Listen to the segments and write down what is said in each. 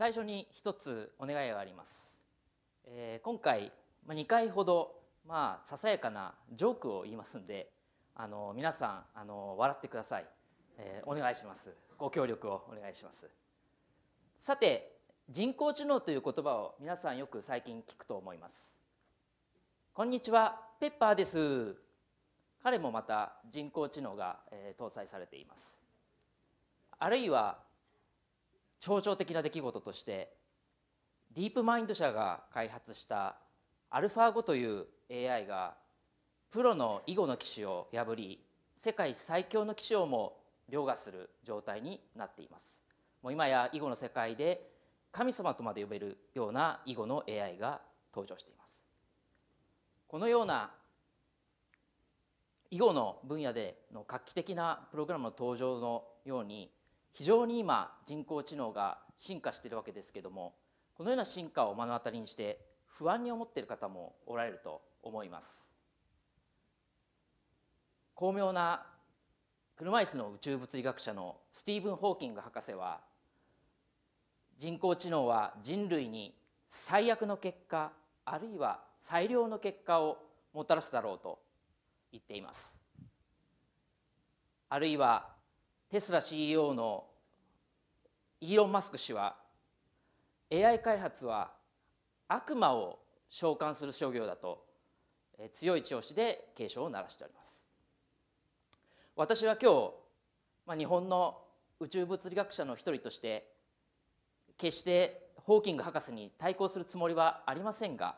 最初に一つお願いがあります、えー、今回2回ほどまあささやかなジョークを言いますんであの皆さんあの笑ってください、えー、お願いしますご協力をお願いしますさて人工知能という言葉を皆さんよく最近聞くと思いますこんにちはペッパーです彼もまた人工知能が、えー、搭載されていますあるいは象徴的な出来事としてディープマインド社が開発したアルファ5という AI がプロの囲碁の棋士を破り世界最強の棋士をも凌駕する状態になっていますもう今や囲碁の世界で神様とまで呼べるような囲碁の AI が登場していますこのような囲碁の分野での画期的なプログラムの登場のように非常に今人工知能が進化しているわけですけどもこのような進化を目の当たりにして不安に思っている方もおられると思います巧妙な車椅子の宇宙物理学者のスティーブン・ホーキング博士は人工知能は人類に最悪の結果あるいは最良の結果をもたらすだろうと言っていますあるいはテスラ CEO のイーロン・マスク氏は AI 開発は悪魔を召喚する商業だと強い調子で警鐘を鳴らしております私は今日、まあ、日本の宇宙物理学者の一人として決してホーキング博士に対抗するつもりはありませんが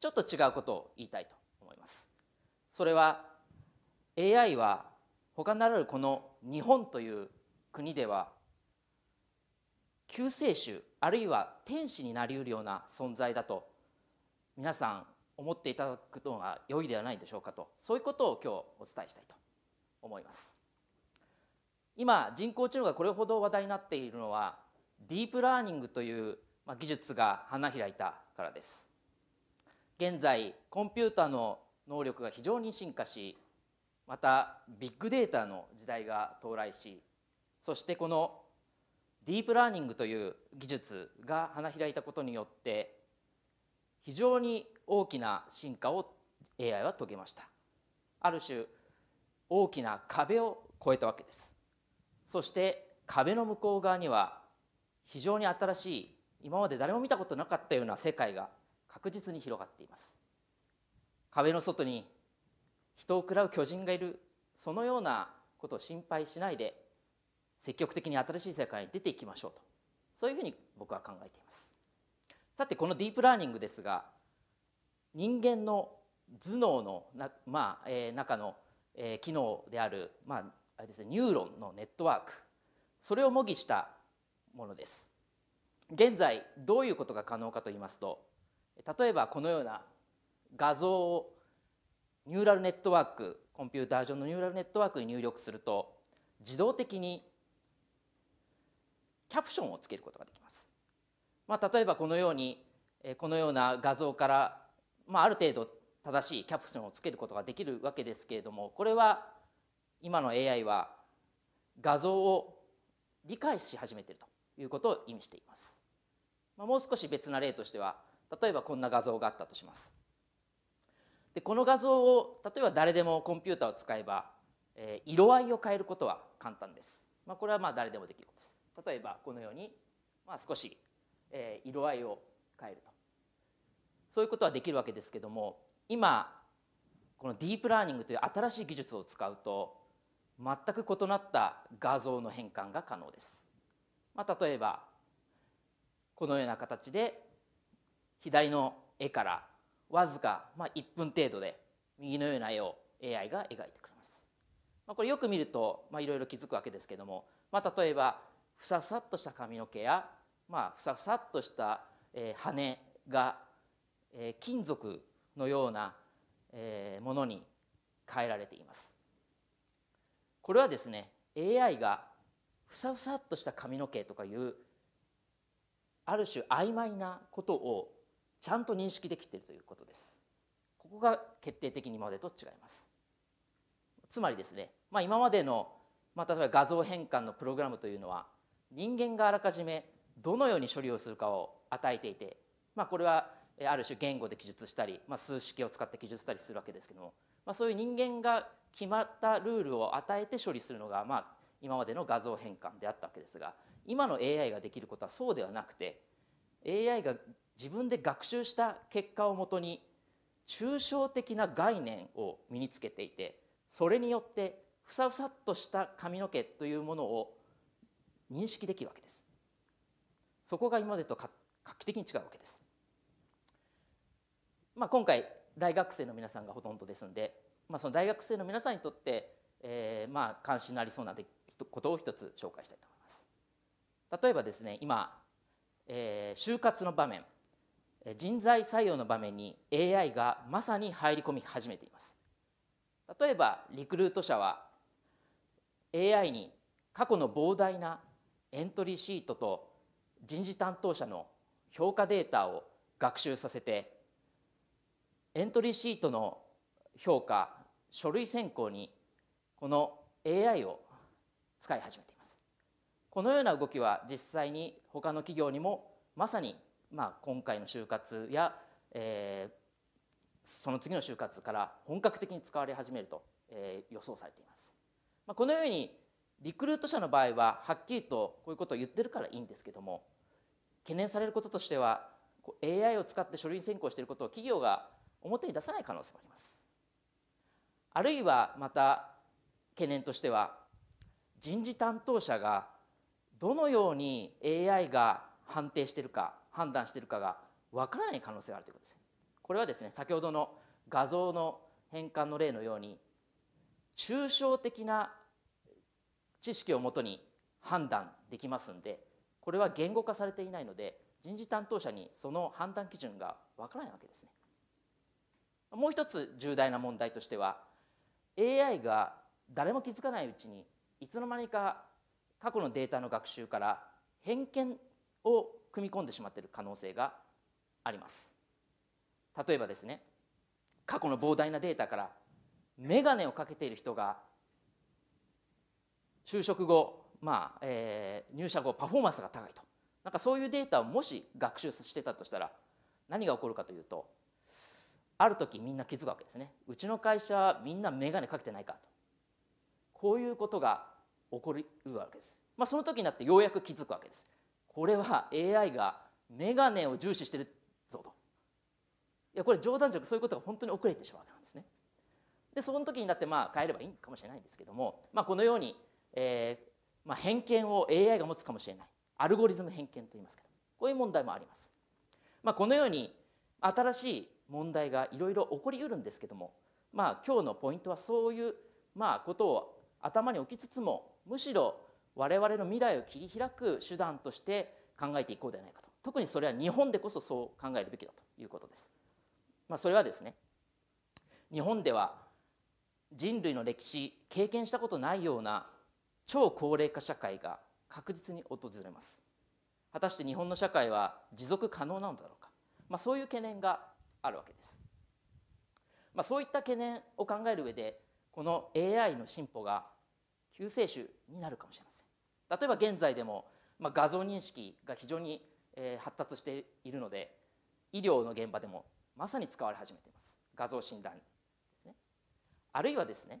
ちょっと違うことを言いたいと思いますそれは AI は他ならぬこの日本という国では救世主あるいは天使になりうるような存在だと皆さん思っていただくのが良いではないでしょうかとそういうことを今日お伝えしたいと思います。今人工知能がこれほど話題になっているのはディープラーニングという技術が花開いたからです。現在コンピューターの能力が非常に進化しまたビッグデータの時代が到来しそしてこのディープラーニングという技術が花開いたことによって非常に大きな進化を AI は遂げましたある種大きな壁を越えたわけですそして壁の向こう側には非常に新しい今まで誰も見たことなかったような世界が確実に広がっています壁の外に人を食らう巨人がいるそのようなことを心配しないで積極的に新しい世界に出ていきましょうとそういうふうに僕は考えていますさてこのディープラーニングですが人間の頭脳のな、まあえー、中の、えー、機能である、まあ、あれですね、ニューロンのネットワークそれを模擬したものです現在どういうことが可能かと言いますと例えばこのような画像をニューラルネットワークコンピューター上のニューラルネットワークに入力すると自動的にキャプションをつけることができます。まあ、例えばこのようにこのような画像から、まあ、ある程度正しいキャプションをつけることができるわけですけれどもこれは今の AI は画像を理解し始めているということを意味しています。まあ、もう少し別な例としては例えばこんな画像があったとします。でこの画像を例えば誰でもコンピューターを使えば、えー、色合いを変えることは簡単です。まあ、これはまあ誰でもできることです。例えばこのように、まあ、少し、えー、色合いを変えるとそういうことはできるわけですけども今このディープラーニングという新しい技術を使うと全く異なった画像の変換が可能です。まあ、例えばこのような形で左の絵からわずか、まあ、1分程度で右のような絵を AI が描いてくれます。まあ、これよく見るといろいろ気づくわけですけども、まあ、例えばふさふさっとした髪の毛や、まあ、ふさふさっとした、え羽が、え金属のような、えものに変えられています。これはですね AI がふさふさっとした髪の毛とかいうある種曖昧なことをちゃんと認識できているということですここが決定的に今までと違いますつまりですね、まあ、今までの、まあ、例えば画像変換のプログラムというのは人間があらかじめどのように処理をするかを与えていて、まあ、これはある種言語で記述したり、まあ、数式を使って記述したりするわけですけども、まあ、そういう人間が決まったルールを与えて処理するのが、まあ、今までの画像変換であったわけですが今の AI ができることはそうではなくて AI が自分で学習した結果をもとに抽象的な概念を身につけていてそれによってふさふさっとした髪の毛というものを認識できるわけですそこが今までと画期的に違うわけです、まあ、今回大学生の皆さんがほとんどですんで、まあ、その大学生の皆さんにとって、えまあ関心のありそうなことを一つ紹介したいと思います例えばですね今えー、就活の場面人材採用の場面に AI がまさに入り込み始めています例えばリクルート社は AI に過去の膨大なエントリーシートと人事担当者の評価データを学習させてエントリーシートの評価書類選考にこの AI を使い始めていますこのような動きは実際に他の企業にもまさにま今回の就活や、えその次の就活から本格的に使われ始めると、え予想されています。まこのようにリクルート社の場合ははっきりとこういうことを言ってるからいいんですけども懸念されることとしては AI を使って書類選考していることを企業が表に出さない可能性もあります。あるいはまた懸念としては人事担当者がどのように AI が判定してるか判断してるかがわからない可能性があるということですこれはですね先ほどの画像の変換の例のように抽象的な知識をもとに判断できますんでこれは言語化されていないので人事担当者にその判断基準がわからないわけですね。もう一つ重大な問題としては AI が誰も気づかないうちにいつの間にか過去のデータの学習から偏見を組み込んでしまっている可能性があります例えばですね過去の膨大なデータから眼鏡をかけている人が就職後、まあえー、入社後パフォーマンスが高いとなんかそういうデータをもし学習してたとしたら何が起こるかというとある時みんな気づくわけですねうちの会社みんな眼鏡かけてないかとこういうことが起こるわけです。まあ、その時になってようやく気づくわけです。これは AI がメガネを重視してるぞと。いやこれ冗談じゃなくそういうことが本当に遅れてしまうわけなんですね。でその時になってまあ変えればいいかもしれないんですけども、まあ、このように、えーまあ、偏見を AI が持つかもしれないアルゴリズム偏見といいますけどこういう問題もあります。まあ、このように新しい問題がいろいろ起こりうるんですけども、まあ、今日のポイントはそういうまあことを頭に置きつつもむしろ我々の未来を切り開く手段として考えていこうではないかと特にそれは日本でこそそう考えるべきだということです。まあ、それはですね日本では人類の歴史経験したことないような超高齢化社会が確実に訪れます。果たして日本の社会は持続可能なのだろうか、まあ、そういう懸念があるわけです。まあ、そういった懸念を考える上でこの AI の進歩が救世主になるかもしれません例えば現在でも、まあ、画像認識が非常に、え発達しているので医療の現場でもまさに使われ始めています画像診断ですねあるいはですね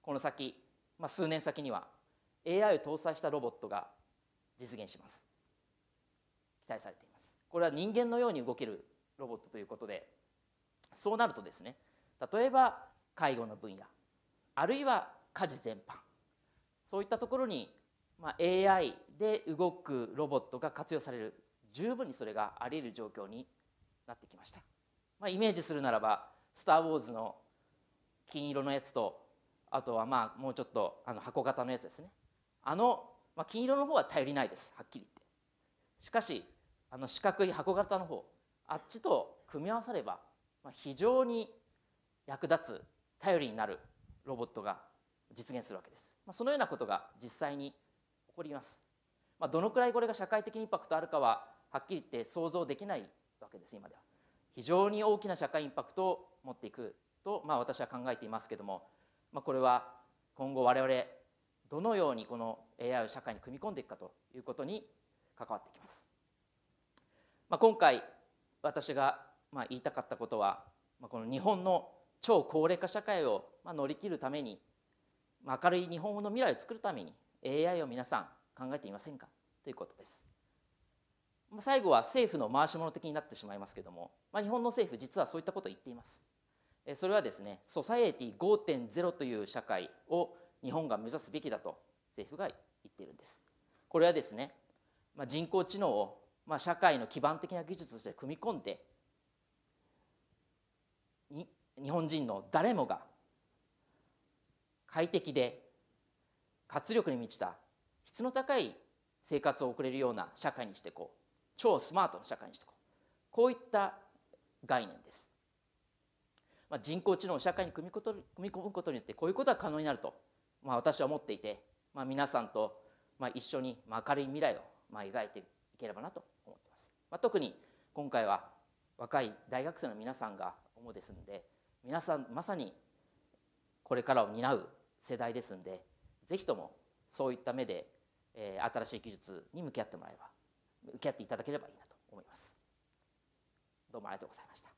この先、まあ、数年先には AI を搭載したロボットが実現します期待されていますこれは人間のように動けるロボットということでそうなるとですね例えば介護の分野あるいは家事全般そういったところに、まあ、AI で動くロボットが活用される十分にそれがあり得る状況になってきました、まあ、イメージするならば「スター・ウォーズ」の金色のやつとあとはまあもうちょっとあの箱型のやつですねあの、まあ、金色の方は頼りないですはっきり言ってしかしあの四角い箱型の方あっちと組み合わされば、まあ、非常に役立つ頼りになるロボットが実現するわけです。まあ、そのようなことが実際に起こります。まあ、どのくらいこれが社会的インパクトあるかははっきり言って想像できないわけです今では。非常に大きな社会インパクトを持っていくと、まあ、私は考えていますけども、まあ、これは今後我々どのようにこの AI を社会に組み込んでいくかということに関わってきます。まあ、今回私がまあ言いたかったことは、まあ、この日本の超高齢化社会をまあ乗り切るために明るい日本語の未来を作るために AI を皆さん考えていませんかということです。まあ、最後は政府の回し物的になってしまいますけども、まあ、日本の政府実はそういったことを言っています。それはですねソサエティ5.0という社会を日本が目指すべきだと政府が言っているんです。これはですね、まあ、人工知能をまあ社会の基盤的な技術として組み込んで日本人の誰もが快適で活力に満ちた質の高い生活を送れるような社会にしていこう超スマートな社会にしていこうこういった概念です。まあ、人工知能を社会に組み組み込むことによってこういうことが可能になると、まあ、私は思っていて、まあ、皆さんと、まあ、一緒に明るい未来を、まあ、描いていければなと思ってます。まあ、特に今回は若い大学生の皆さんが主ですので皆さんまさにこれからを担う世代ですんで是非ともそういった目で、え新しい技術に向き合ってもらえば向き合っていただければいいなと思います。どうもありがとうございました